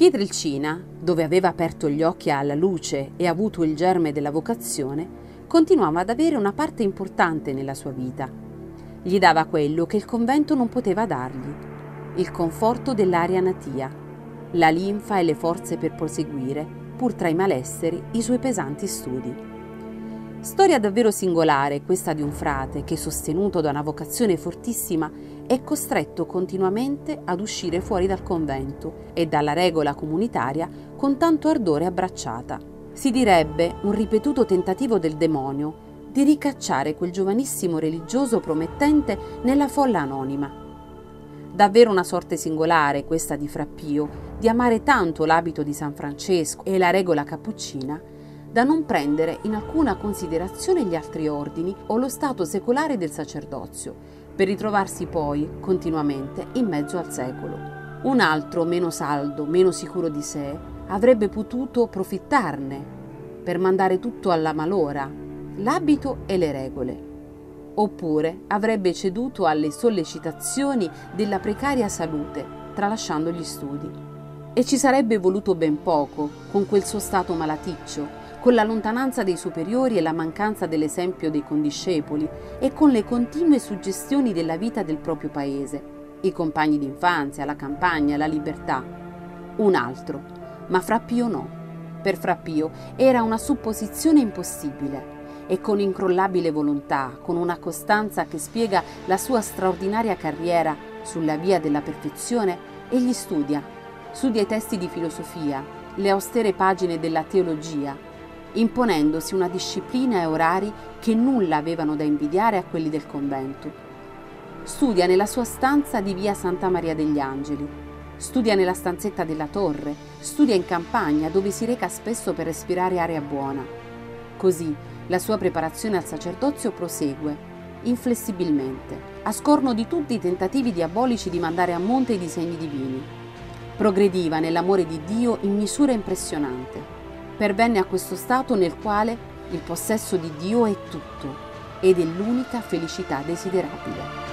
Pietrelcina, dove aveva aperto gli occhi alla luce e avuto il germe della vocazione, continuava ad avere una parte importante nella sua vita. Gli dava quello che il convento non poteva dargli, il conforto dell'aria natia, la linfa e le forze per proseguire, pur tra i malesseri, i suoi pesanti studi. Storia davvero singolare questa di un frate che, sostenuto da una vocazione fortissima, è costretto continuamente ad uscire fuori dal convento e dalla regola comunitaria con tanto ardore abbracciata. Si direbbe un ripetuto tentativo del demonio di ricacciare quel giovanissimo religioso promettente nella folla anonima. Davvero una sorte singolare questa di Frappio, di amare tanto l'abito di San Francesco e la regola cappuccina, da non prendere in alcuna considerazione gli altri ordini o lo stato secolare del sacerdozio, per ritrovarsi poi, continuamente, in mezzo al secolo. Un altro, meno saldo, meno sicuro di sé, avrebbe potuto profittarne per mandare tutto alla malora, l'abito e le regole. Oppure avrebbe ceduto alle sollecitazioni della precaria salute, tralasciando gli studi. E ci sarebbe voluto ben poco con quel suo stato malaticcio con la lontananza dei superiori e la mancanza dell'esempio dei condiscepoli e con le continue suggestioni della vita del proprio paese, i compagni d'infanzia, la campagna, la libertà. Un altro, ma Frappio no. Per Frappio era una supposizione impossibile e con incrollabile volontà, con una costanza che spiega la sua straordinaria carriera sulla via della perfezione, egli studia, studia i testi di filosofia, le austere pagine della teologia, imponendosi una disciplina e orari che nulla avevano da invidiare a quelli del convento. Studia nella sua stanza di via Santa Maria degli Angeli, studia nella stanzetta della torre, studia in campagna dove si reca spesso per respirare aria buona. Così la sua preparazione al sacerdozio prosegue, inflessibilmente, a scorno di tutti i tentativi diabolici di mandare a monte i disegni divini. Progrediva nell'amore di Dio in misura impressionante pervenne a questo stato nel quale il possesso di Dio è tutto ed è l'unica felicità desiderabile.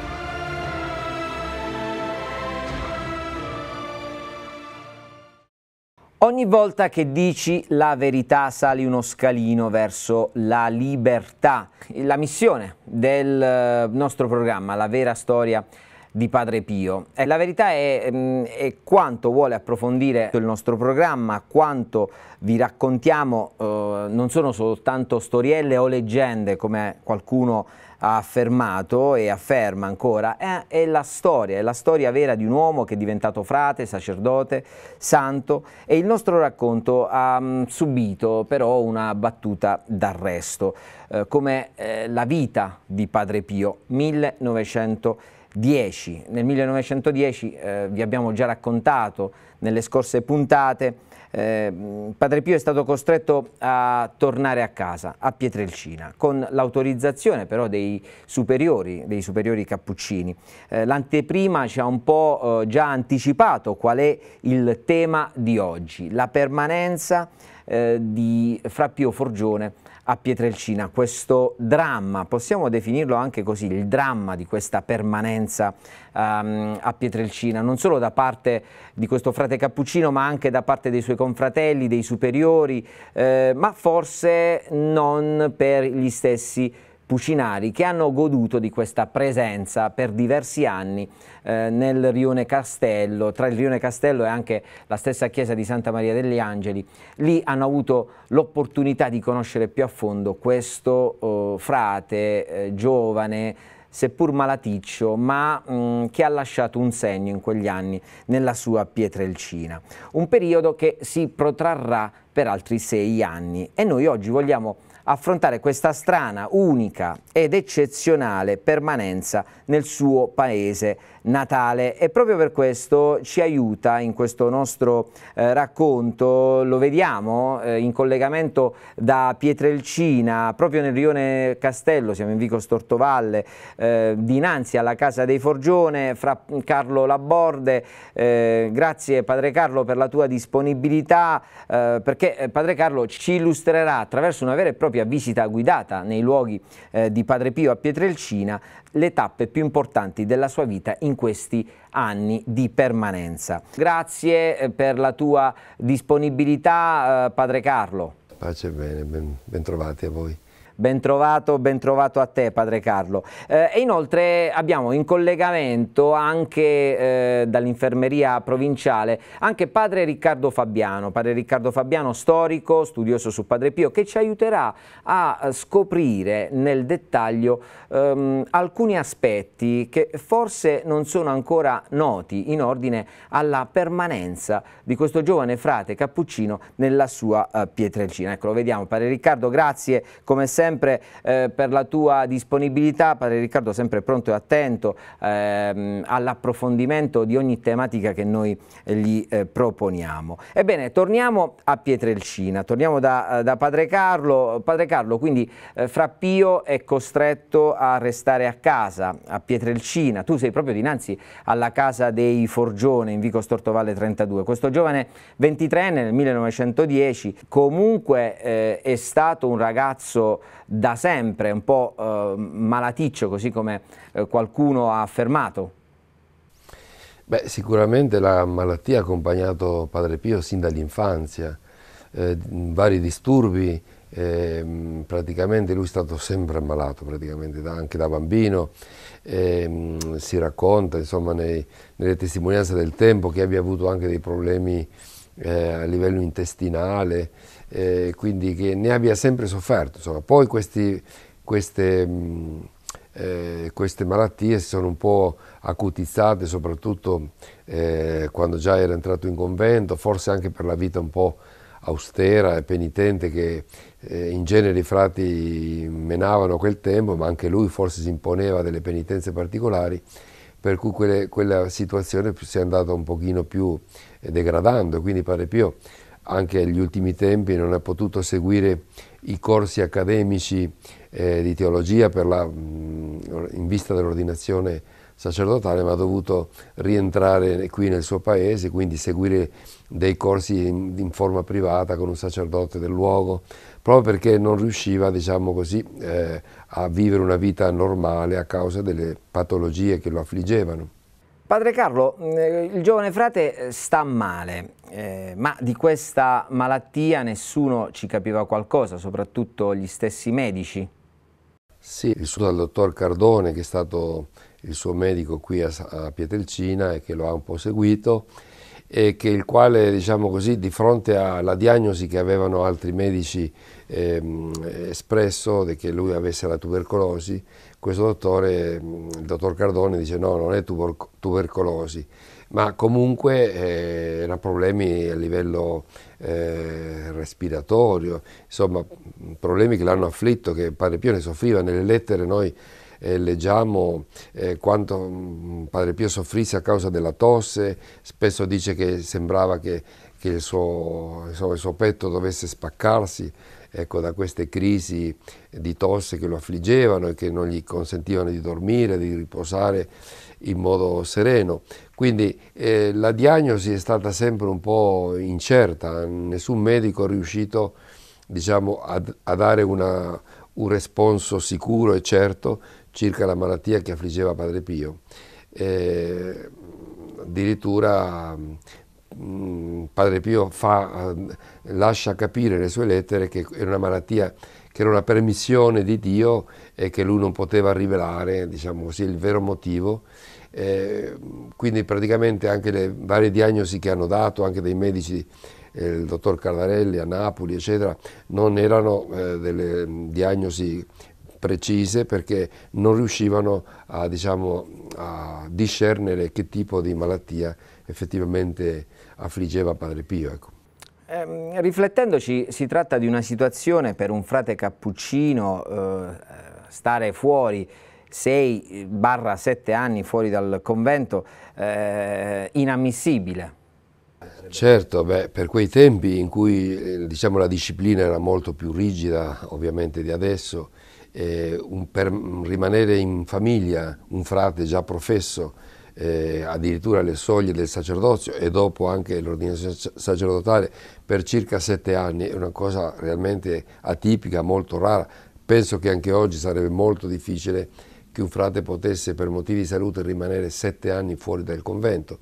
Ogni volta che dici la verità sali uno scalino verso la libertà. La missione del eh, nostro programma, la vera storia di Padre Pio. Eh, la verità è, mm, è, quanto vuole approfondire il nostro programma, quanto vi raccontiamo eh, non sono soltanto storielle o leggende come qualcuno ha affermato e afferma ancora, è, eh, è, la storia, è la storia vera di un uomo che è diventato frate, sacerdote, santo e il nostro racconto ha mh, mm, subito però una battuta d'arresto, eh, come eh, la vita di Padre Pio, 1900. 10. Nel 1910, eh, vi abbiamo già raccontato nelle scorse puntate, eh, Padre Pio è stato costretto a tornare a casa, a Pietrelcina, con l'autorizzazione però dei superiori, dei superiori cappuccini. Eh, L'anteprima ci ha un po' eh, già anticipato qual è il tema di oggi, la permanenza eh, di Fra Pio Forgione a Pietrelcina, questo dramma, possiamo definirlo anche così, il dramma di questa permanenza um, a Pietrelcina, non solo da parte di questo frate Cappuccino, ma anche da parte dei suoi confratelli, dei superiori, eh, ma forse non per gli stessi Pucinari che hanno goduto di questa presenza per diversi anni eh, nel Rione Castello, tra il Rione Castello e anche la stessa chiesa di Santa Maria degli Angeli. Lì hanno avuto l'opportunità di conoscere più a fondo questo eh, frate eh, giovane, seppur malaticcio, ma mh, mm, che ha lasciato un segno in quegli anni nella sua pietrelcina. Un periodo che si protrarrà per altri sei anni e noi oggi vogliamo affrontare questa strana, unica ed eccezionale permanenza nel suo paese Natale e proprio per questo ci aiuta in questo nostro eh, racconto, lo vediamo eh, in collegamento da Pietrelcina, proprio nel rione Castello, siamo in Vico Stortovalle, eh, dinanzi alla casa dei Forgione, fra Carlo Laborde, eh, grazie Padre Carlo per la tua disponibilità, eh, perché eh, Padre Carlo ci illustrerà attraverso una vera e propria visita guidata nei luoghi di Padre Pio a Pietrelcina le tappe più importanti della sua vita in questi anni di permanenza. Grazie eh, per la tua disponibilità, eh, Padre Carlo. Pace e bene, ben, ben trovati a voi. Bentrovato, bentrovato a te Padre Carlo. Eh, e inoltre abbiamo in collegamento anche eh, dall'infermeria provinciale anche Padre Riccardo Fabiano, Padre Riccardo Fabiano storico, studioso su Padre Pio, che ci aiuterà a scoprire nel dettaglio ehm, alcuni aspetti che forse non sono ancora noti in ordine alla permanenza di questo giovane frate cappuccino nella sua eh, pietrelcina. Ecco, lo vediamo. Padre Riccardo, grazie come sempre sempre eh, per la tua disponibilità, padre Riccardo sempre pronto e attento ehm, all'approfondimento di ogni tematica che noi eh, gli eh, proponiamo. Ebbene, torniamo a Pietrelcina, torniamo da, eh, da padre Carlo, padre Carlo quindi eh, Frappio è costretto a restare a casa, a Pietrelcina, tu sei proprio dinanzi alla casa dei Forgione in Vico Stortovalle 32, questo giovane 23enne nel 1910 comunque eh, è stato un ragazzo da sempre un po' eh, malaticcio, così come eh, qualcuno ha affermato? Beh, sicuramente la malattia ha accompagnato Padre Pio sin dall'infanzia, eh, vari disturbi, eh, praticamente lui è stato sempre ammalato, da, anche da bambino, eh, si racconta insomma, nei, nelle testimonianze del tempo che abbia avuto anche dei problemi eh, a livello intestinale, eh, quindi che ne abbia sempre sofferto. Insomma. Poi questi, queste, mh, eh, queste, malattie si sono un po' acutizzate, soprattutto eh, quando già era entrato in convento, forse anche per la vita un po' austera e penitente che eh, in genere i frati menavano a quel tempo, ma anche lui forse si imponeva delle penitenze particolari per cui quelle, quella situazione si è andata un pochino più eh, degradando, quindi Padre Pio anche negli ultimi tempi non ha potuto seguire i corsi accademici eh, di teologia la, mm, in vista dell'ordinazione sacerdotale, ma ha dovuto rientrare qui nel suo paese, quindi seguire dei corsi in, in forma privata con un sacerdote del luogo, proprio perché non riusciva diciamo così, eh, a vivere una vita normale a causa delle patologie che lo affliggevano. Padre Carlo, eh, il giovane frate eh, sta male, eh, ma di questa malattia nessuno ci capiva qualcosa, soprattutto gli stessi medici. Sì, sono dal dottor Cardone che è stato il suo medico qui a, a Pietrelcina e che lo ha un po' seguito e che il quale, diciamo così, di fronte alla diagnosi che avevano altri medici ehm, espresso che lui avesse la tubercolosi, questo dottore, mm, il dottor Cardone, dice no, non è tubercolosi, ma comunque eh, era problemi a livello eh, respiratorio, insomma mm, problemi che l'hanno afflitto, che Padre Pio ne soffriva, nelle lettere noi eh, leggiamo eh, quanto mh, mm, Padre Pio soffrisse a causa della tosse, spesso dice che sembrava che, che il, suo, insomma, il suo petto dovesse spaccarsi, ecco, da queste crisi di tosse che lo affliggevano e che non gli consentivano di dormire, di riposare in modo sereno. Quindi eh, la diagnosi è stata sempre un po' incerta, nessun medico è riuscito diciamo, a, a, dare una, un responso sicuro e certo circa la malattia che affliggeva Padre Pio. Eh, addirittura Mm, Padre Pio fa, eh, lascia capire le sue lettere che era una malattia che era una permissione di Dio e che lui non poteva rivelare, diciamo così, il vero motivo. Eh, quindi praticamente anche le varie diagnosi che hanno dato, anche dei medici, eh, il dottor Cardarelli a Napoli, eccetera, non erano eh, delle diagnosi precise perché non riuscivano a, diciamo, a discernere che tipo di malattia effettivamente affliggeva Padre Pio. Ecco. Eh, riflettendoci, si tratta di una situazione per un frate cappuccino, eh, stare fuori 6-7 anni fuori dal convento, eh, inammissibile. Certo, beh, per quei tempi in cui eh, diciamo, la disciplina era molto più rigida ovviamente di adesso, eh, un, per rimanere in famiglia un frate già professo eh, addirittura le soglie del sacerdozio e dopo anche l'ordinanza sacerdotale per circa sette anni, è una cosa realmente atipica, molto rara, penso che anche oggi sarebbe molto difficile che un frate potesse per motivi di salute rimanere sette anni fuori dal convento.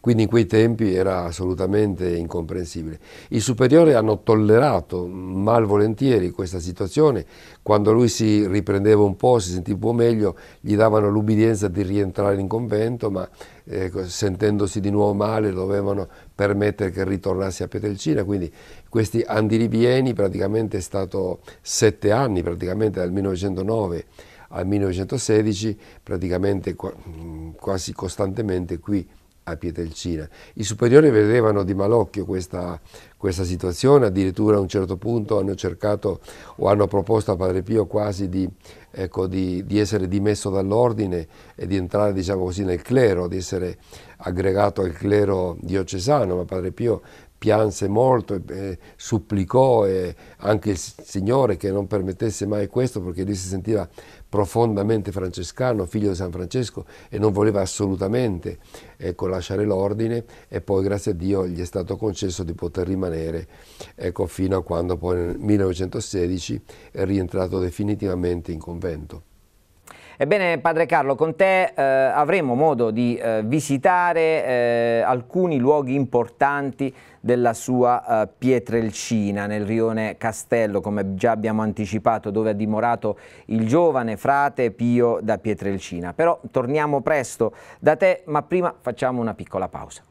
Quindi in quei tempi era assolutamente incomprensibile. I superiori hanno tollerato malvolentieri questa situazione, quando lui si riprendeva un po', si sentiva un po' meglio, gli davano l'ubbidienza di rientrare in convento, ma eh, sentendosi di nuovo male dovevano permettere che ritornasse a Petelcina. quindi questi andirivieni praticamente è stato sette anni, praticamente dal 1909 al 1916 praticamente mm, quasi costantemente qui a Pietelcina. I superiori vedevano di malocchio questa, questa, situazione, addirittura a un certo punto hanno cercato o hanno proposto a Padre Pio quasi di, ecco, di, di essere dimesso dall'ordine e di entrare diciamo così, nel clero, di essere aggregato al clero diocesano, ma Padre Pio pianse molto, eh, supplicò eh, anche il Signore che non permettesse mai questo perché lui si sentiva profondamente francescano, figlio di San Francesco e non voleva assolutamente ecco, lasciare l'ordine e poi grazie a Dio gli è stato concesso di poter rimanere ecco, fino a quando poi nel 1916 è rientrato definitivamente in convento. Ebbene, Padre Carlo, con te eh, avremo modo di eh, visitare eh, alcuni luoghi importanti della sua eh, Pietrelcina nel rione Castello, come già abbiamo anticipato, dove ha dimorato il giovane frate Pio da Pietrelcina. Però torniamo presto da te, ma prima facciamo una piccola pausa.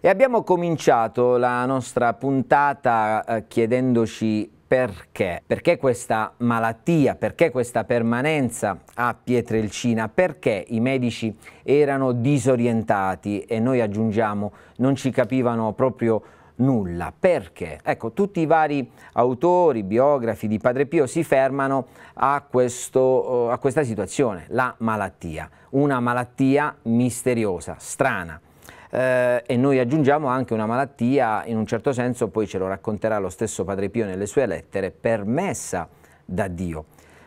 E abbiamo cominciato la nostra puntata eh, chiedendoci perché? Perché questa malattia, perché questa permanenza a Pietrelcina, perché i medici erano disorientati e noi aggiungiamo non ci capivano proprio nulla. Perché? Ecco, tutti i vari autori, biografi di Padre Pio si fermano a, questo, eh, a questa situazione, la malattia, una malattia misteriosa, strana eh, e noi aggiungiamo anche una malattia, in un certo senso, poi ce lo racconterà lo stesso Padre Pio nelle sue lettere, permessa da Dio.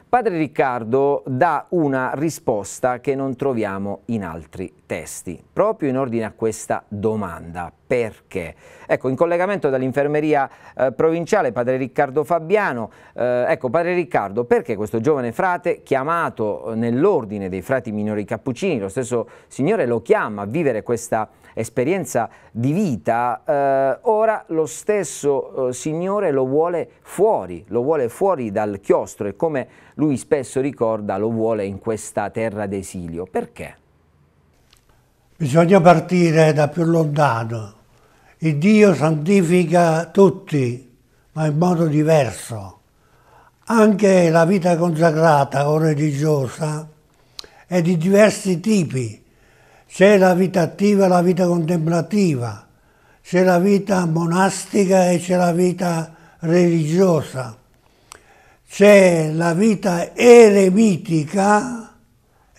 Padre Riccardo dà una risposta che non troviamo in altri testi, proprio in ordine a questa domanda. Perché? Ecco, in collegamento dall'infermeria eh, provinciale, padre Riccardo Fabiano, eh, ecco, padre Riccardo, perché questo giovane frate, chiamato nell'ordine dei frati minori cappuccini, lo stesso Signore lo chiama a vivere questa esperienza di vita, eh, ora lo stesso eh, Signore lo vuole fuori, lo vuole fuori dal chiostro e come lui spesso ricorda lo vuole in questa terra d'esilio. Perché? Bisogna partire da più lontano. Il Dio santifica tutti, ma in modo diverso. Anche la vita consacrata o religiosa è di diversi tipi. C'è la vita attiva e la vita contemplativa, c'è la vita monastica e c'è la vita religiosa, c'è la vita eremitica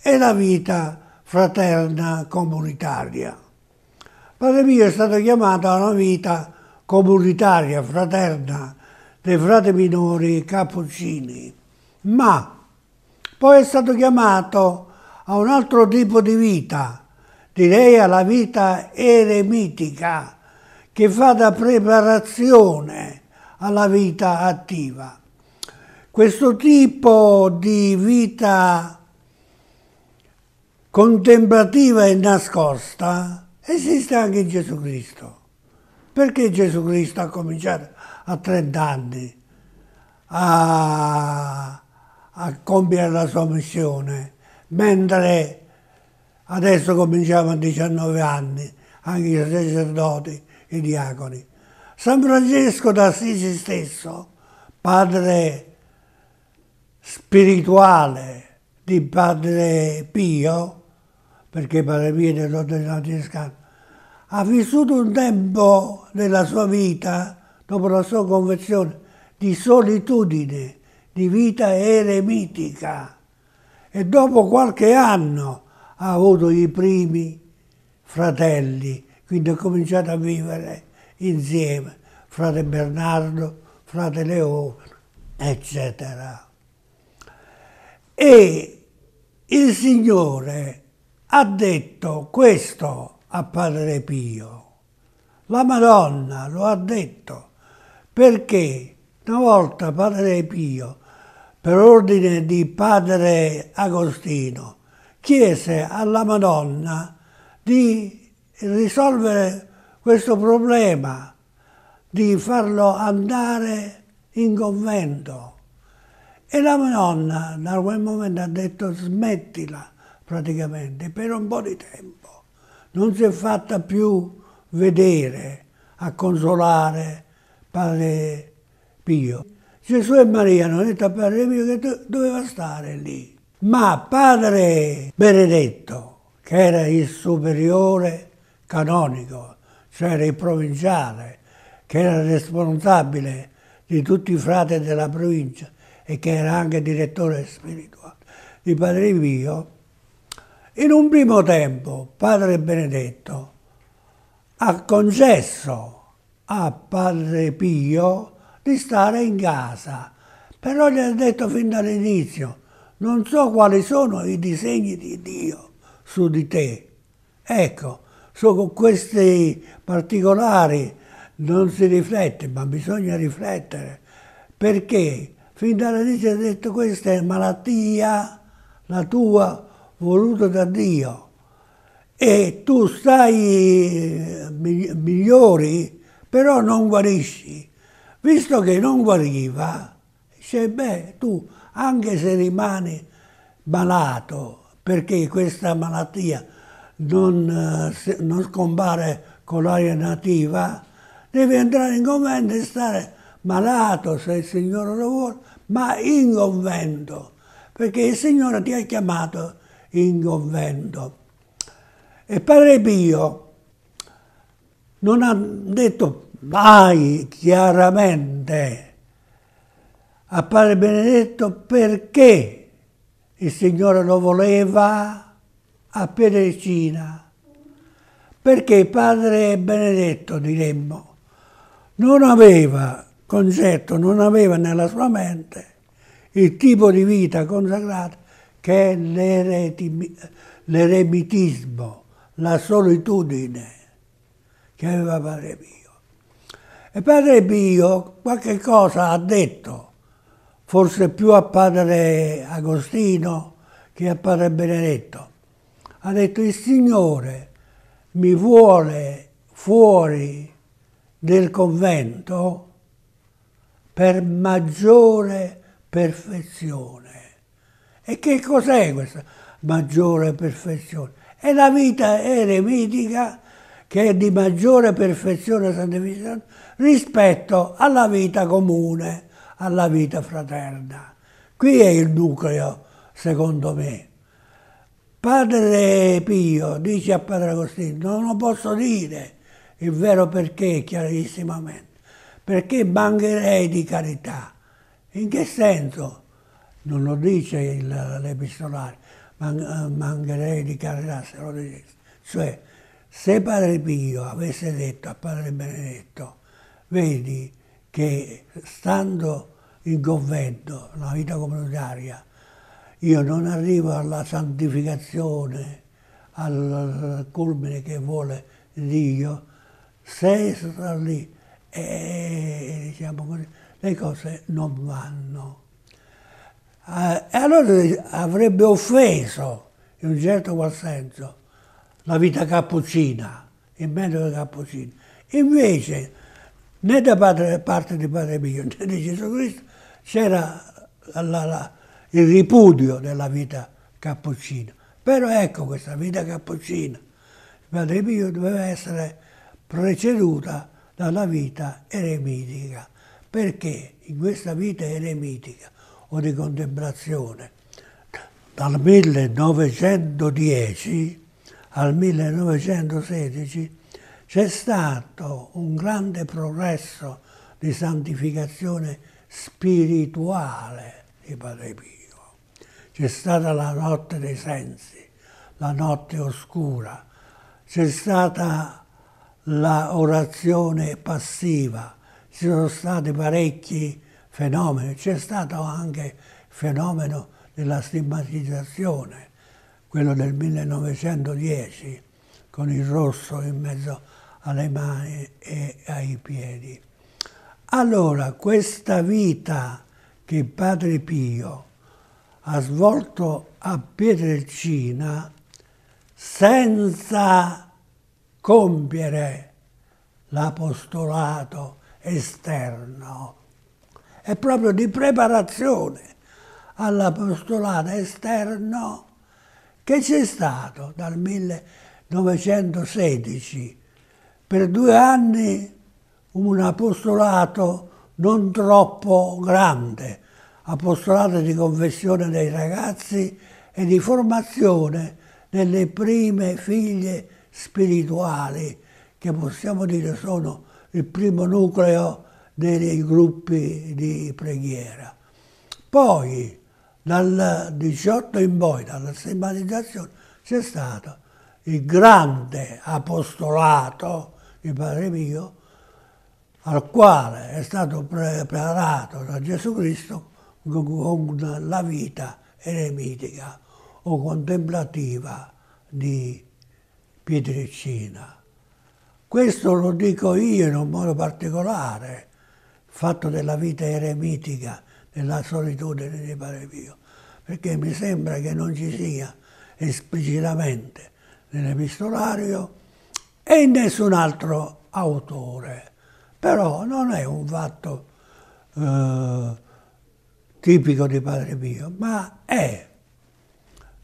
e la vita fraterna comunitaria. Padre mio è stato chiamato a una vita comunitaria, fraterna, dei frati minori cappuccini, ma poi è stato chiamato a un altro tipo di vita, direi alla vita eremitica, che fa da preparazione alla vita attiva. Questo tipo di vita contemplativa e nascosta esiste anche in Gesù Cristo. Perché Gesù Cristo ha cominciato a 30 anni a, a compiere la sua missione, mentre adesso cominciamo a 19 anni, anche i sacerdoti, i diaconi. San Francesco d'Assisi stesso, padre spirituale di Padre Pio, perché Paravide sono ordinato di scambio, ha vissuto un tempo nella sua vita, dopo la sua conversione, di solitudine, di vita eremitica. E dopo qualche anno ha avuto i primi fratelli, quindi ha cominciato a vivere insieme, frate Bernardo, frate Leone, eccetera. E il Signore ha detto questo a Padre Pio. La Madonna lo ha detto perché una volta Padre Pio, per ordine di Padre Agostino, chiese alla Madonna di risolvere questo problema, di farlo andare in convento. E la Madonna da quel momento ha detto smettila praticamente per un po' di tempo. Non si è fatta più vedere a consolare padre Pio. Gesù e Maria hanno detto a padre Pio che doveva stare lì. Ma padre Benedetto, che era il superiore canonico, cioè era il provinciale, che era responsabile di tutti i frati della provincia e che era anche direttore spirituale di padre Pio, in un primo tempo Padre Benedetto ha concesso a Padre Pio di stare in casa, però gli ha detto fin dall'inizio, non so quali sono i disegni di Dio su di te. Ecco, so con questi particolari non si riflette, ma bisogna riflettere, perché fin dall'inizio ha detto questa è malattia, la tua voluto da Dio e tu stai eh, migliori, però non guarisci. Visto che non guariva, dice, beh, tu anche se rimani malato, perché questa malattia non, eh, non scompare con l'aria nativa, devi entrare in convento e stare malato se il Signore lo vuole, ma in convento, perché il Signore ti ha chiamato in convento. E Padre Pio non ha detto mai chiaramente a Padre Benedetto perché il Signore lo voleva a Piedrecina, perché Padre Benedetto, diremmo, non aveva concetto, non aveva nella sua mente il tipo di vita consacrata che è l'eremitismo, la solitudine che aveva Padre Pio. E Padre Pio qualche cosa ha detto, forse più a Padre Agostino che a Padre Benedetto. Ha detto il Signore mi vuole fuori del convento per maggiore perfezione. E che cos'è questa maggiore perfezione? È la vita eremitica che è di maggiore perfezione santificazione rispetto alla vita comune, alla vita fraterna. Qui è il nucleo, secondo me. Padre Pio dice a Padre Agostino, non lo posso dire il vero perché chiarissimamente, perché mancherei di carità. In che senso? non lo dice l'epistolare, man, mancherei di carità se lo dice. Cioè, se Padre Pio avesse detto a Padre Benedetto, vedi che stando in convento, una vita comunitaria, io non arrivo alla santificazione, al culmine che vuole Dio, se sarà lì e eh, diciamo così, le cose non vanno. Eh, e allora avrebbe offeso, in un certo qual senso, la vita cappuccina, il metodo cappuccino. Invece, né da padre, parte di Padre Pio né di Gesù Cristo c'era il ripudio della vita cappuccina. Però ecco questa vita cappuccina, Padre Pio doveva essere preceduta dalla vita eremitica, perché in questa vita eremitica o di contemplazione. Dal 1910 al 1916 c'è stato un grande progresso di santificazione spirituale di Padre Pio. C'è stata la notte dei sensi, la notte oscura, c'è stata la orazione passiva, ci sono stati parecchi fenomeni, c'è stato anche il fenomeno della stigmatizzazione, quello del 1910 con il rosso in mezzo alle mani e ai piedi. Allora, questa vita che Padre Pio ha svolto a Pietrelcina senza compiere l'apostolato esterno, è proprio di preparazione all'apostolato esterno che c'è stato dal 1916. Per due anni un apostolato non troppo grande, apostolato di confessione dei ragazzi e di formazione delle prime figlie spirituali, che possiamo dire sono il primo nucleo dei gruppi di preghiera. Poi dal 18 in poi, dalla stigmatizzazione, c'è stato il grande apostolato di Padre mio, al quale è stato preparato da Gesù Cristo con la vita eremitica o contemplativa di Pietricina. Questo lo dico io in un modo particolare, fatto della vita eremitica, della solitudine di Padre Parevio, perché mi sembra che non ci sia esplicitamente nell'epistolario e in nessun altro autore. Però non è un fatto eh, tipico di Padre Pio, ma è,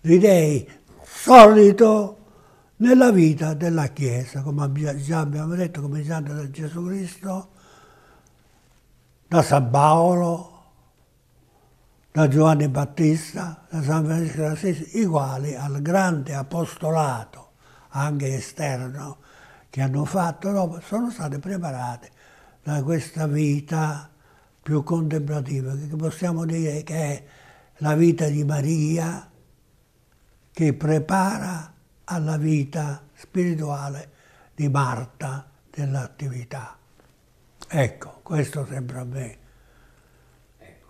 direi, solito nella vita della Chiesa, come già abbiamo detto, cominciando da Gesù Cristo da San Paolo, da Giovanni Battista, da San Francesco d'Assisi, uguali al grande apostolato, anche esterno, che hanno fatto dopo, sono state preparate da questa vita più contemplativa, che possiamo dire che è la vita di Maria che prepara alla vita spirituale di Marta dell'attività. Ecco, questo sembra a me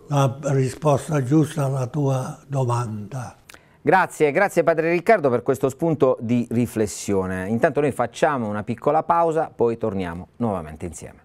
la risposta giusta alla tua domanda. Grazie, grazie padre Riccardo per questo spunto di riflessione. Intanto noi facciamo una piccola pausa, poi torniamo nuovamente insieme.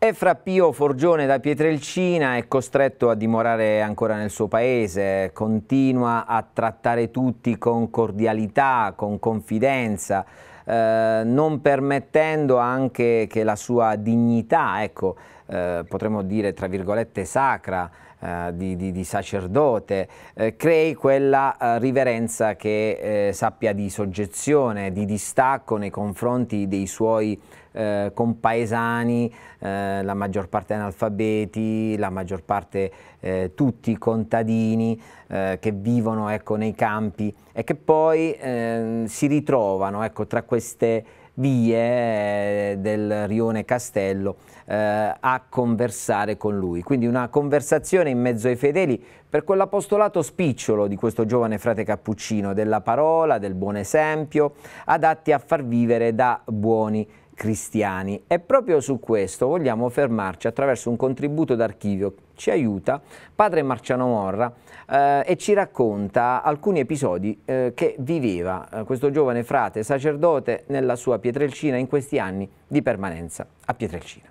E fra Pio Forgione da Pietrelcina è costretto a dimorare ancora nel suo paese, continua a trattare tutti con cordialità, con confidenza, eh, non permettendo anche che la sua dignità, ecco, eh, potremmo dire tra virgolette sacra, eh, di, di, di, sacerdote, eh, crei quella eh, riverenza che eh, sappia di soggezione, di distacco nei confronti dei suoi eh, compaesani, eh, la maggior parte analfabeti, la maggior parte eh, tutti contadini che vivono ecco, nei campi e che poi ehm, si ritrovano ecco, tra queste vie del rione Castello eh, a conversare con lui. Quindi una conversazione in mezzo ai fedeli per quell'apostolato spicciolo di questo giovane frate cappuccino, della parola, del buon esempio, adatti a far vivere da buoni cristiani. E proprio su questo vogliamo fermarci attraverso un contributo d'archivio. Ci aiuta padre Marciano Morra eh, e ci racconta alcuni episodi eh, che viveva eh, questo giovane frate sacerdote nella sua Pietrelcina in questi anni di permanenza a Pietrelcina.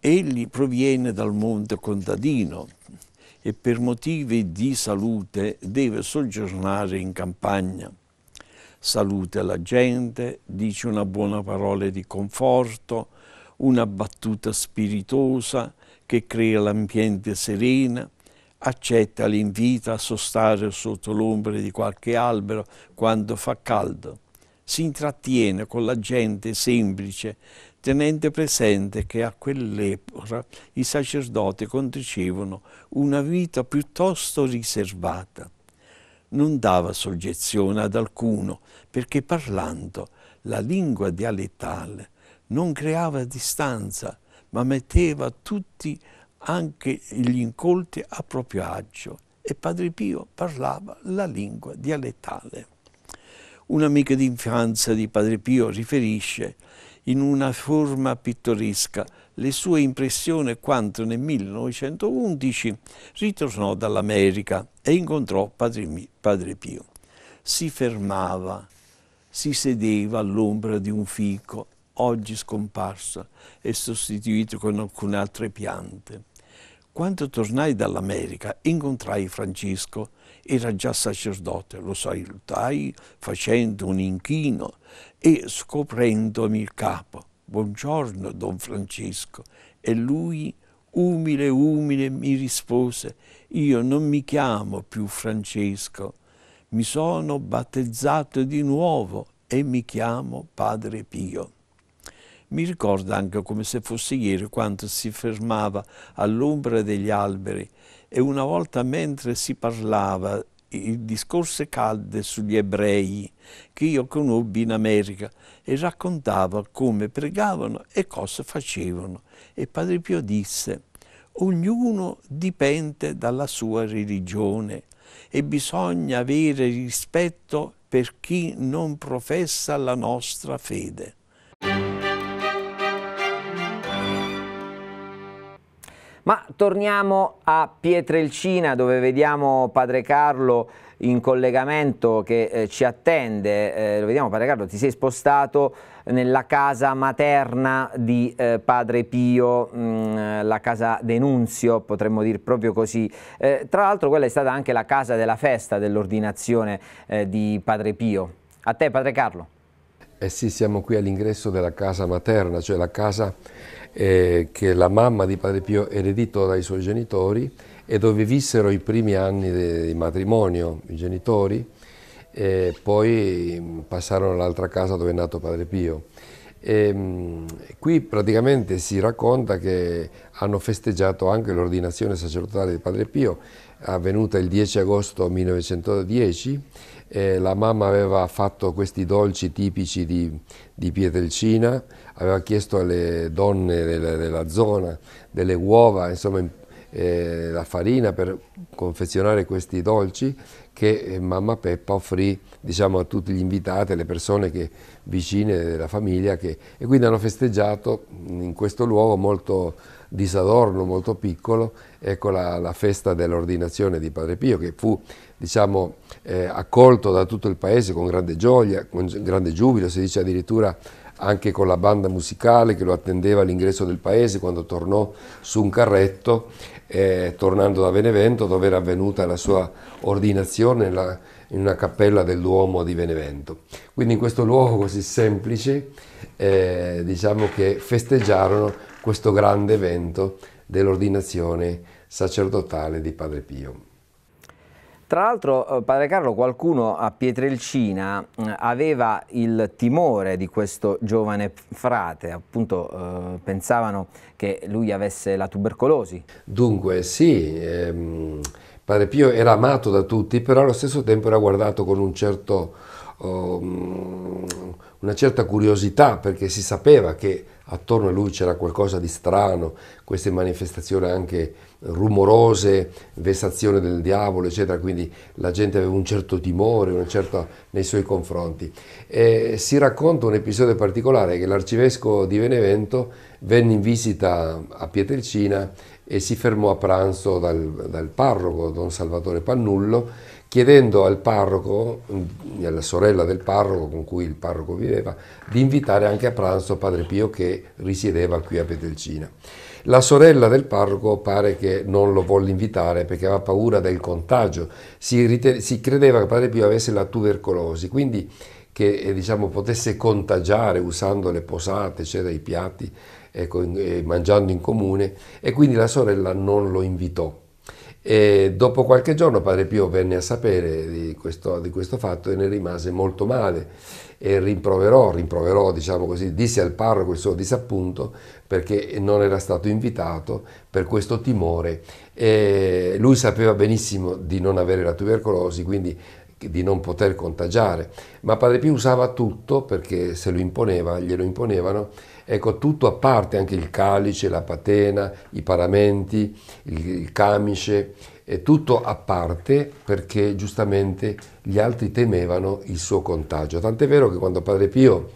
Egli proviene dal mondo contadino, e per motivi di salute deve soggiornare in campagna. Salute la gente, dice una buona parola di conforto, una battuta spiritosa che crea l'ambiente serena, accetta l'invito a sostare sotto l'ombra di qualche albero quando fa caldo. Si intrattiene con la gente semplice tenendo presente che a quell'epoca i sacerdoti conducevano una vita piuttosto riservata. Non dava soggezione ad alcuno, perché parlando la lingua dialettale non creava distanza, ma metteva tutti anche gli incolti a proprio agio e Padre Pio parlava la lingua dialettale. Un'amica d'infanzia di Padre Pio riferisce in una forma pittoresca le sue impressioni quando nel 1911 ritornò dall'America e incontrò padre, padre Pio. Si fermava, si sedeva all'ombra di un fico, oggi scomparso e sostituito con alcune altre piante. Quando tornai dall'America incontrai Francesco, era già sacerdote, lo salutai facendo un inchino e scoprendomi il capo, buongiorno don Francesco, e lui umile umile mi rispose, io non mi chiamo più Francesco, mi sono battezzato di nuovo e mi chiamo Padre Pio. Mi ricorda anche come se fosse ieri quando si fermava all'ombra degli alberi e una volta mentre si parlava il discorso calde sugli ebrei che io conobbi in America e raccontava come pregavano e cosa facevano. E Padre Pio disse, ognuno dipende dalla sua religione e bisogna avere rispetto per chi non professa la nostra fede. Ma torniamo a Pietrelcina dove vediamo Padre Carlo in collegamento che eh, ci attende. Eh, lo vediamo Padre Carlo, ti sei spostato nella casa materna di eh, Padre Pio, mh, mm, la casa Denunzio, potremmo dire proprio così. Eh, tra l'altro quella è stata anche la casa della festa dell'ordinazione eh, di Padre Pio. A te Padre Carlo. Eh sì, siamo qui all'ingresso della casa materna, cioè la casa eh, che la mamma di Padre Pio ereditò dai suoi genitori e dove vissero i primi anni di matrimonio i genitori, e poi mm, passarono all'altra casa dove è nato Padre Pio. E, ehm, qui praticamente si racconta che hanno festeggiato anche l'ordinazione sacerdotale di Padre Pio, avvenuta il 10 agosto 1910 eh, la mamma aveva fatto questi dolci tipici di, di Pietrelcina, aveva chiesto alle donne della, della zona delle uova, insomma eh, la farina per confezionare questi dolci che eh, mamma Peppa offrì diciamo, a tutti gli invitati, alle persone che, vicine della famiglia che, e quindi hanno festeggiato in questo luogo molto disadorno molto piccolo, ecco la, la festa dell'ordinazione di Padre Pio che fu diciamo, eh, accolto da tutto il paese con grande gioia, con grande giubilo, si dice addirittura anche con la banda musicale che lo attendeva all'ingresso del paese quando tornò su un carretto, eh, tornando da Benevento dove era avvenuta la sua ordinazione la, in una cappella del Duomo di Benevento. Quindi in questo luogo così semplice eh, diciamo che festeggiarono questo grande evento dell'ordinazione sacerdotale di Padre Pio. Tra l'altro, eh, Padre Carlo, qualcuno a Pietrelcina eh, aveva il timore di questo giovane frate, appunto eh, pensavano che lui avesse la tubercolosi. Dunque, sì, ehm, Padre Pio era amato da tutti, però allo stesso tempo era guardato con un certo, um, una certa curiosità, perché si sapeva che attorno a lui c'era qualcosa di strano, queste manifestazioni anche rumorose, vessazione del diavolo, eccetera, quindi la gente aveva un certo timore, una certa nei suoi confronti. E si racconta un episodio particolare che l'arcivescovo di Benevento venne in visita a Pietrelcina e si fermò a pranzo dal, dal parroco, don Salvatore Pannullo, chiedendo al parroco, alla sorella del parroco con cui il parroco viveva, di invitare anche a pranzo Padre Pio che risiedeva qui a Petelcina. La sorella del parroco pare che non lo volle invitare perché aveva paura del contagio, si, rite- si credeva che Padre Pio avesse la tubercolosi, quindi che eh, diciamo, potesse contagiare usando le posate, eccetera, i piatti, ecco, eh, mangiando in comune e quindi la sorella non lo invitò. E dopo qualche giorno Padre Pio venne a sapere di questo, di questo fatto e ne rimase molto male e rimproverò, rimproverò diciamo così, disse al parroco il suo disappunto perché non era stato invitato per questo timore. E lui sapeva benissimo di non avere la tubercolosi, quindi di non poter contagiare, ma Padre Pio usava tutto perché se lo imponeva, glielo imponevano Ecco, tutto a parte, anche il calice, la patena, i paramenti, il, il camice, è tutto a parte perché giustamente gli altri temevano il suo contagio. Tant'è vero che quando Padre Pio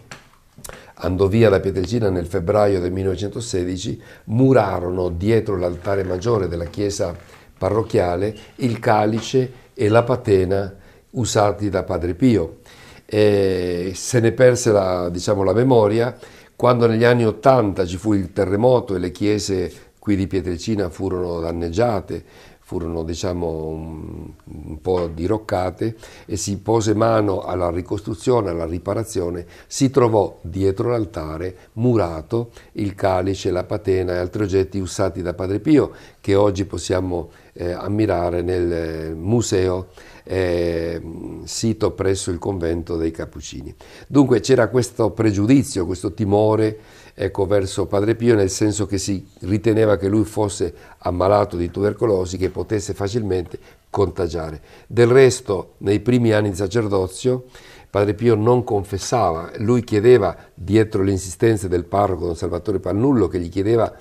andò via da Pietrelcina nel febbraio del 1916, murarono dietro l'altare maggiore della chiesa parrocchiale il calice e la patena usati da Padre Pio. E se ne perse la, diciamo, la memoria quando negli anni Ottanta ci fu il terremoto e le chiese qui di Pietrecina furono danneggiate, furono diciamo un, un, po' diroccate e si pose mano alla ricostruzione, alla riparazione, si trovò dietro l'altare murato il calice, la patena e altri oggetti usati da Padre Pio che oggi possiamo eh, ammirare nel eh, museo eh, sito presso il convento dei Cappuccini. Dunque c'era questo pregiudizio, questo timore ecco, verso Padre Pio, nel senso che si riteneva che lui fosse ammalato di tubercolosi, che potesse facilmente contagiare. Del resto, nei primi anni di sacerdozio, Padre Pio non confessava, lui chiedeva, dietro le insistenze del parroco Don Salvatore Pannullo, che gli chiedeva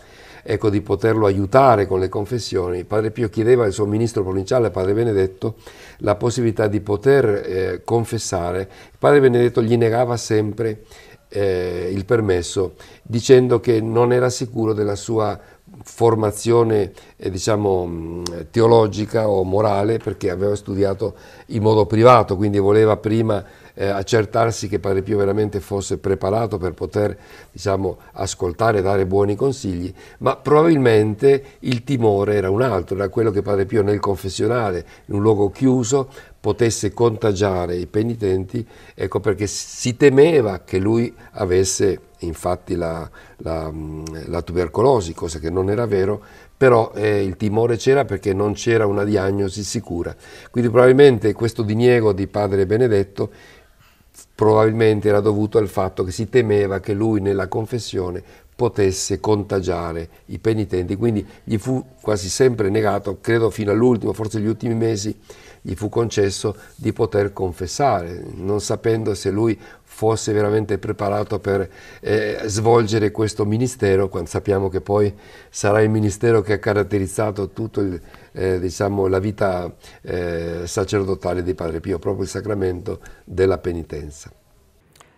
ecco, di poterlo aiutare con le confessioni. Padre Pio chiedeva al suo ministro provinciale, Padre Benedetto, la possibilità di poter eh, confessare. Padre Benedetto gli negava sempre eh, il permesso dicendo che non era sicuro della sua formazione eh, diciamo, teologica o morale perché aveva studiato in modo privato, quindi voleva prima eh, accertarsi che Padre Pio veramente fosse preparato per poter diciamo, ascoltare e dare buoni consigli, ma probabilmente il timore era un altro, era quello che Padre Pio nel confessionale, in un luogo chiuso, potesse contagiare i penitenti, ecco perché si temeva che lui avesse infatti la, la, la tubercolosi, cosa che non era vero, però eh, il timore c'era perché non c'era una diagnosi sicura. Quindi probabilmente questo diniego di padre Benedetto probabilmente era dovuto al fatto che si temeva che lui nella confessione potesse contagiare i penitenti, quindi gli fu quasi sempre negato, credo fino all'ultimo, forse gli ultimi mesi, gli fu concesso di poter confessare, non sapendo se lui fosse veramente preparato per eh, svolgere questo ministero, quando sappiamo che poi sarà il ministero che ha caratterizzato tutto il, eh, diciamo, la vita eh, sacerdotale di Padre Pio, proprio il sacramento della penitenza.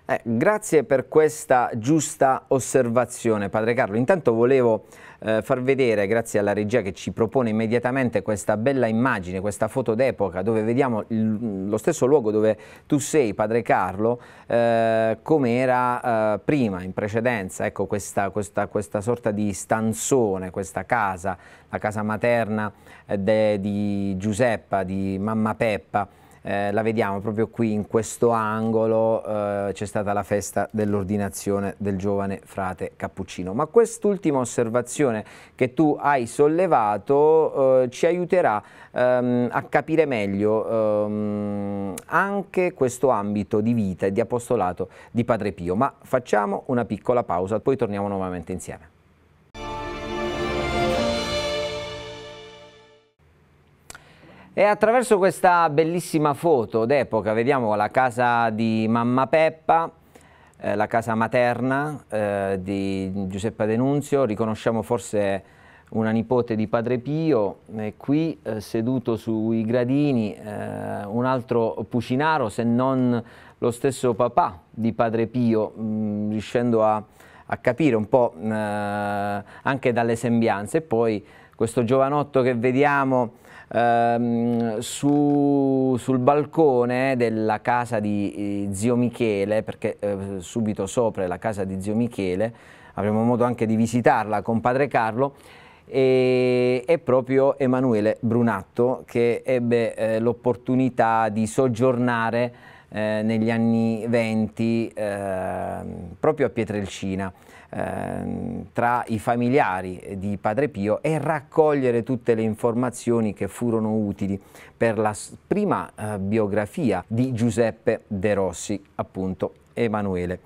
Eh, grazie per questa giusta osservazione, Padre Carlo. Intanto volevo eh, far vedere, grazie alla regia che ci propone immediatamente questa bella immagine, questa foto d'epoca dove vediamo il, lo stesso luogo dove tu sei, Padre Carlo, eh, come era eh, prima, in precedenza, ecco questa, questa, questa, sorta di stanzone, questa casa, la casa materna eh, de, di Giuseppa, di mamma Peppa, eh, la vediamo proprio qui in questo angolo, eh, c'è stata la festa dell'ordinazione del giovane frate Cappuccino. Ma quest'ultima osservazione che tu hai sollevato eh, ci aiuterà ehm, a capire meglio ehm, anche questo ambito di vita e di apostolato di Padre Pio. Ma facciamo una piccola pausa, poi torniamo nuovamente insieme. E attraverso questa bellissima foto d'epoca, vediamo la casa di mamma Peppa, eh, la casa materna eh, di Giuseppe Denunzio, riconosciamo forse una nipote di Padre Pio, e eh, qui eh, seduto sui gradini eh, un altro Pucinaro, se non lo stesso papà di Padre Pio, mh, mm, riuscendo a, a, capire un po' anche dalle sembianze. E poi questo giovanotto che vediamo ehm, su, sul balcone della casa di eh, zio Michele, perché eh, subito sopra è la casa di zio Michele, avremo modo anche di visitarla con padre Carlo, e, è proprio Emanuele Brunatto che ebbe eh, l'opportunità di soggiornare eh, negli anni 20 ehm, proprio a Pietrelcina. Ehm, tra i familiari di Padre Pio e raccogliere tutte le informazioni che furono utili per la prima eh, biografia di Giuseppe De Rossi, appunto Emanuele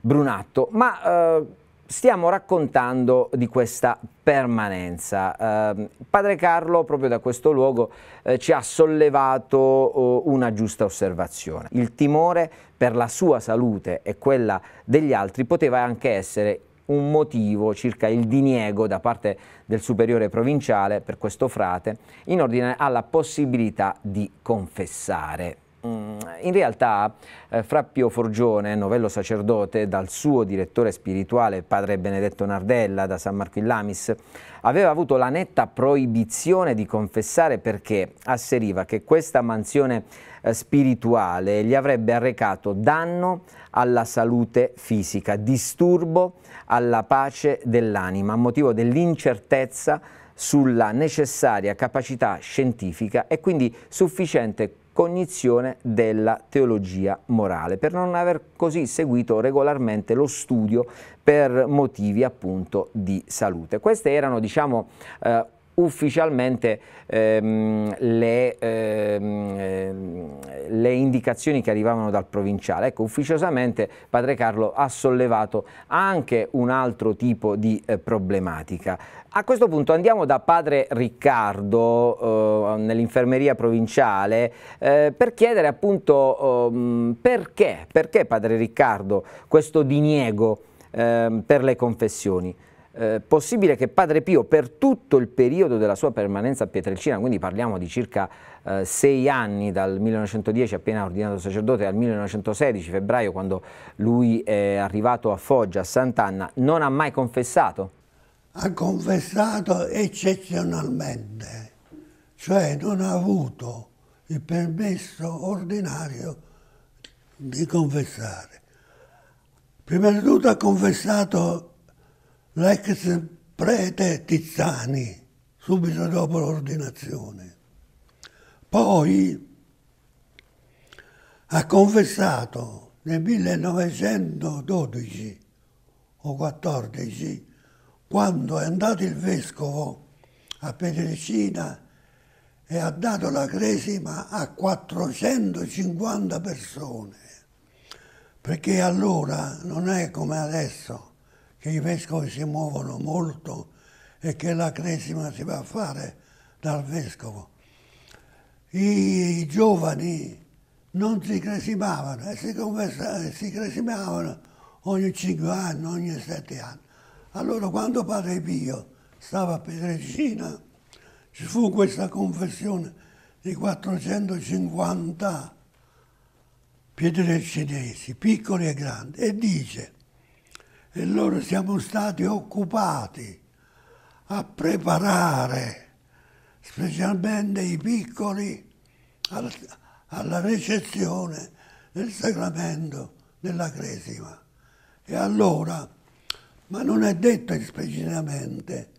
Brunatto. Ma eh, stiamo raccontando di questa permanenza. Eh, padre Carlo, proprio da questo luogo, eh, ci ha sollevato oh, una giusta osservazione. Il timore per la sua salute e quella degli altri poteva anche essere un motivo circa il diniego da parte del superiore provinciale per questo frate in ordine alla possibilità di confessare. Mm, in realtà eh, Frappio Forgione, novello sacerdote, dal suo direttore spirituale, padre Benedetto Nardella da San Marco in Lamis, aveva avuto la netta proibizione di confessare perché asseriva che questa mansione eh, spirituale gli avrebbe arrecato danno alla salute fisica, disturbo alla pace dell'anima, a motivo dell'incertezza sulla necessaria capacità scientifica e quindi sufficiente cognizione della teologia morale, per non aver così seguito regolarmente lo studio per motivi appunto di salute. Queste erano diciamo eh, ufficialmente ehm, le, ehm, ehm, le, indicazioni che arrivavano dal provinciale. Ecco, ufficiosamente Padre Carlo ha sollevato anche un altro tipo di eh, problematica. A questo punto andiamo da Padre Riccardo eh, nell'infermeria provinciale eh, per chiedere appunto ehm, perché, perché Padre Riccardo questo diniego ehm, per le confessioni eh, possibile che Padre Pio per tutto il periodo della sua permanenza a Pietrelcina, quindi parliamo di circa eh, sei anni dal 1910 appena ordinato sacerdote al 1916 febbraio quando lui è arrivato a Foggia, a Sant'Anna, non ha mai confessato? Ha confessato eccezionalmente, cioè non ha avuto il permesso ordinario di confessare. Prima di tutto ha confessato l'ex prete Tizzani, subito dopo l'ordinazione. Poi ha confessato nel 1912 o 14, quando è andato il vescovo a Pedricina e ha dato la cresima a 450 persone, perché allora non è come adesso che i vescovi si muovono molto e che la cresima si va a fare dal vescovo. I, giovani non si cresimavano e si, si cresimavano ogni 5 anni, ogni 7 anni. Allora quando Padre Pio stava a Pedregina ci fu questa confessione di 450 pietre piccoli e grandi, e dice e loro siamo stati occupati a preparare specialmente i piccoli alla recezione del sacramento della cresima. E allora, ma non è detto esplicitamente,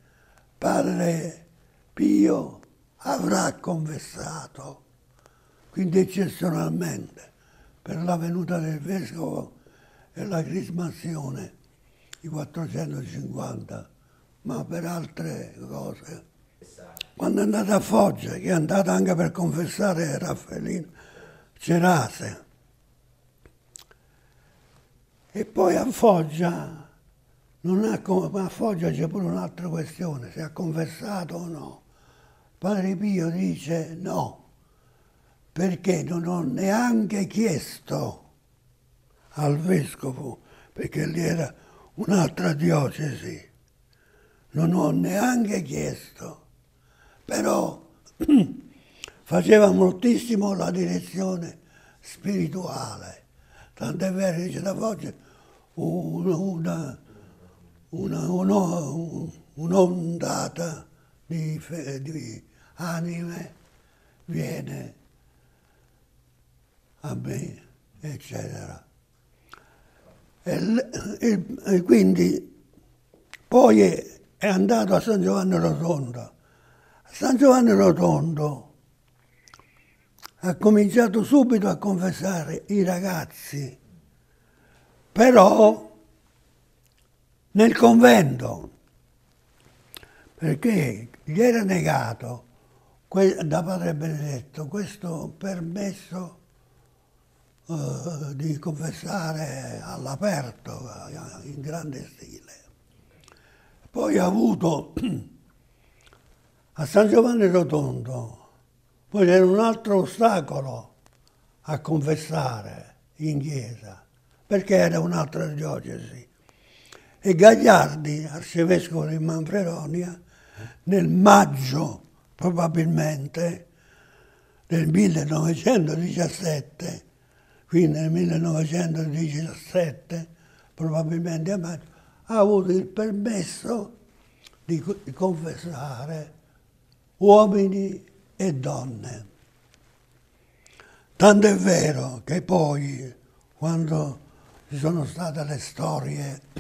padre Pio avrà confessato, quindi eccezionalmente, per la venuta del vescovo e la crismazione i 450, ma per altre cose. Quando è andata a Foggia, che è andata anche per confessare Raffaellino Cerase, e poi a Foggia, ha, a Foggia c'è pure un'altra questione, se ha confessato o no. Padre Pio dice no, perché non ho neanche chiesto al vescovo, perché lì era un'altra diocesi. Non ho neanche chiesto, però faceva moltissimo la direzione spirituale. Tant'è vero dice da voce una, una, una, un'ondata di, di anime viene a me, eccetera. E, e quindi poi è andato a San Giovanni Rotondo. A San Giovanni Rotondo ha cominciato subito a confessare i ragazzi, però nel convento, perché gli era negato da Padre Benedetto questo permesso eh, di confessare all'aperto, eh, in grande stile. Poi ha avuto a San Giovanni Rotondo, poi c'era un altro ostacolo a confessare in chiesa, perché era un'altra diocesi. E Gagliardi, arcivescovo di Manfredonia, nel maggio probabilmente del 1917 qui nel 1917, probabilmente a maggio, ha avuto il permesso di, confessare uomini e donne. Tanto è vero che poi, quando ci sono state le storie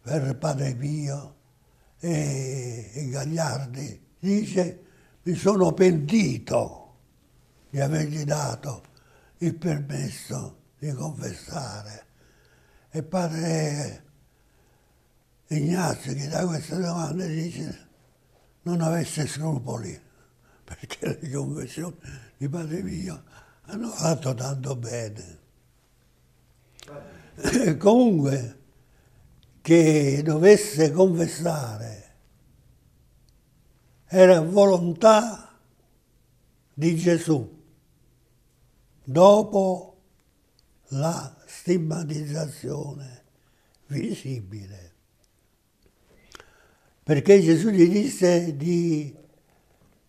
per Padre Pio e, e Gagliardi, dice mi sono pentito di avergli dato il permesso di confessare. E padre Ignazio che da questa domanda dice non avesse scrupoli, perché le confessioni di padre mio hanno fatto tanto bene. Eh, comunque che dovesse confessare era volontà di Gesù dopo la stigmatizzazione visibile. Perché Gesù gli disse di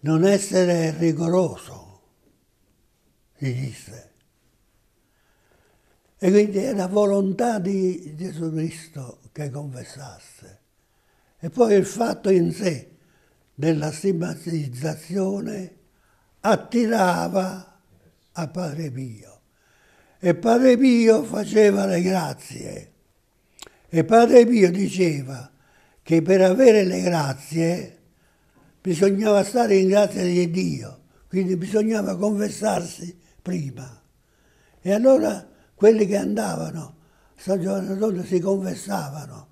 non essere rigoroso, gli disse. E quindi era volontà di Gesù Cristo che confessasse. E poi il fatto in sé della stigmatizzazione attirava a Padre Pio. E Padre Pio faceva le grazie. E Padre Pio diceva che per avere le grazie bisognava stare in grazia di Dio, quindi bisognava confessarsi prima. E allora quelli che andavano a San Giovanni Rotondo si confessavano,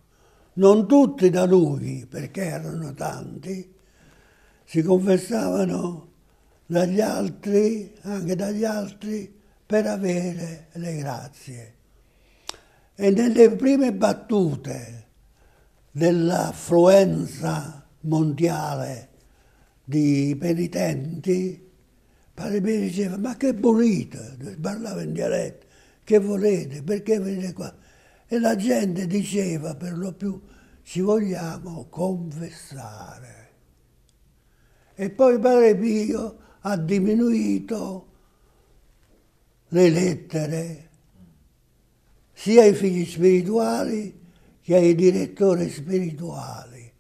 non tutti da lui, perché erano tanti, si confessavano dagli altri, anche dagli altri, per avere le grazie. E nelle prime battute dell'affluenza mondiale di penitenti, padre mio diceva, ma che bonita, parlava in dialetto, che volete, perché venite qua? E la gente diceva per lo più, ci vogliamo confessare. E poi padre mio ha diminuito le lettere sia ai figli spirituali che ai direttori spirituali.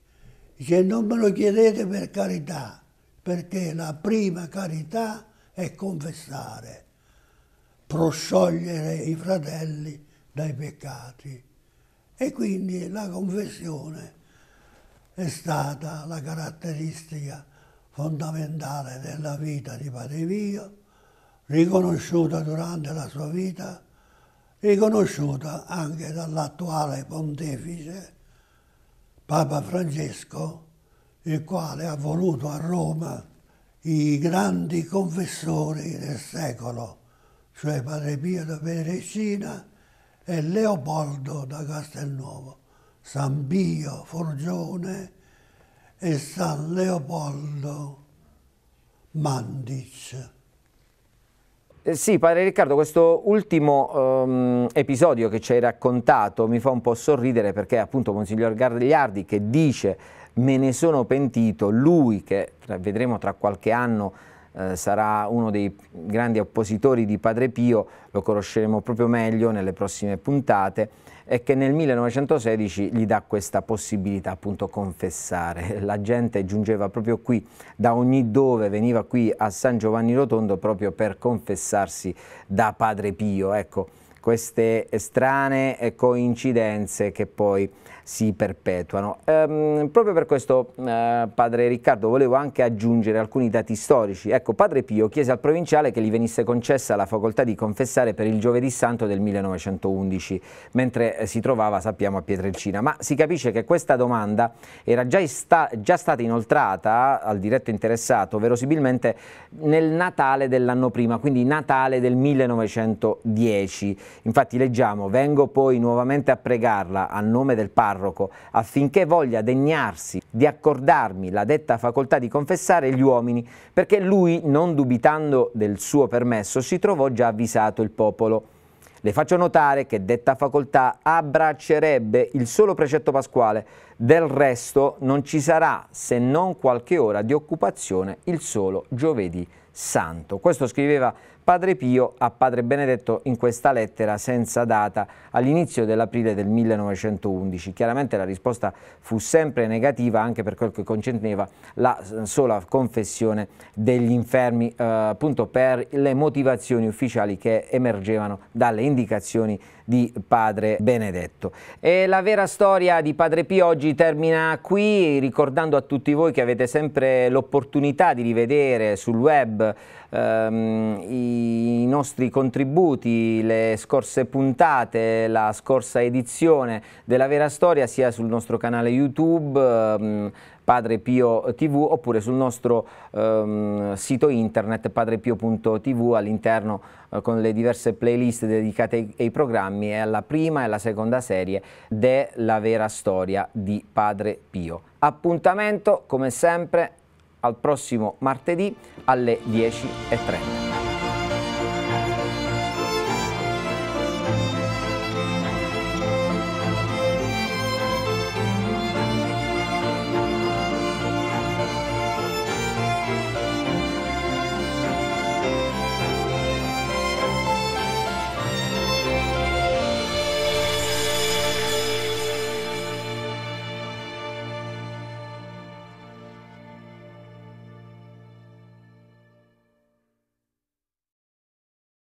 Dice non me lo chiedete per carità, perché la prima carità è confessare, prosciogliere i fratelli dai peccati. E quindi la confessione è stata la caratteristica fondamentale della vita di Padre Pio, riconosciuta durante la sua vita, riconosciuta anche dall'attuale pontefice Papa Francesco, il quale ha voluto a Roma i grandi confessori del secolo, cioè Padre Pio da Perescina e Leopoldo da Castelnuovo, San Pio Forgione, e San Leopoldo Mandic. Eh, sì, padre Riccardo, questo ultimo um, episodio che ci hai raccontato mi fa un po' sorridere perché appunto Monsignor Gardigliardi che dice me ne sono pentito, lui che vedremo tra qualche anno eh, sarà uno dei grandi oppositori di Padre Pio, lo conosceremo proprio meglio nelle prossime puntate, e che nel 1916 gli dà questa possibilità appunto confessare. La gente giungeva proprio qui, da ogni dove veniva qui a San Giovanni Rotondo proprio per confessarsi da Padre Pio. Ecco, queste strane coincidenze che poi si perpetuano. Ehm, proprio per questo, eh, padre Riccardo, volevo anche aggiungere alcuni dati storici. Ecco, padre Pio chiese al provinciale che gli venisse concessa la facoltà di confessare per il giovedì santo del 1911, mentre eh, si trovava, sappiamo, a Pietrelcina. Ma si capisce che questa domanda era già, sta già stata inoltrata al diretto interessato, verosimilmente nel Natale dell'anno prima, quindi Natale del 1910. Infatti leggiamo, vengo poi nuovamente a pregarla a nome del parroco parroco affinché voglia degnarsi di accordarmi la detta facoltà di confessare gli uomini, perché lui, non dubitando del suo permesso, si trovò già avvisato il popolo. Le faccio notare che detta facoltà abbraccerebbe il solo precetto pasquale, del resto non ci sarà se non qualche ora di occupazione il solo giovedì santo. Questo scriveva Padre Pio a Padre Benedetto in questa lettera senza data all'inizio dell'aprile del 1911. Chiaramente la risposta fu sempre negativa anche per quel che concerneva la eh, sola confessione degli infermi, eh, appunto per le motivazioni ufficiali che emergevano dalle indicazioni di Padre Benedetto. E la vera storia di Padre Pio oggi termina qui, ricordando a tutti voi che avete sempre l'opportunità di rivedere sul web ehm, i nostri contributi, le scorse puntate, la scorsa edizione della Vera Storia sia sul nostro canale YouTube, ehm, Padre Pio TV oppure sul nostro ehm, sito internet padrepio.tv all'interno eh, con le diverse playlist dedicate ai, ai, programmi e alla prima e alla seconda serie della vera storia di Padre Pio. Appuntamento come sempre al prossimo martedì alle 10.30.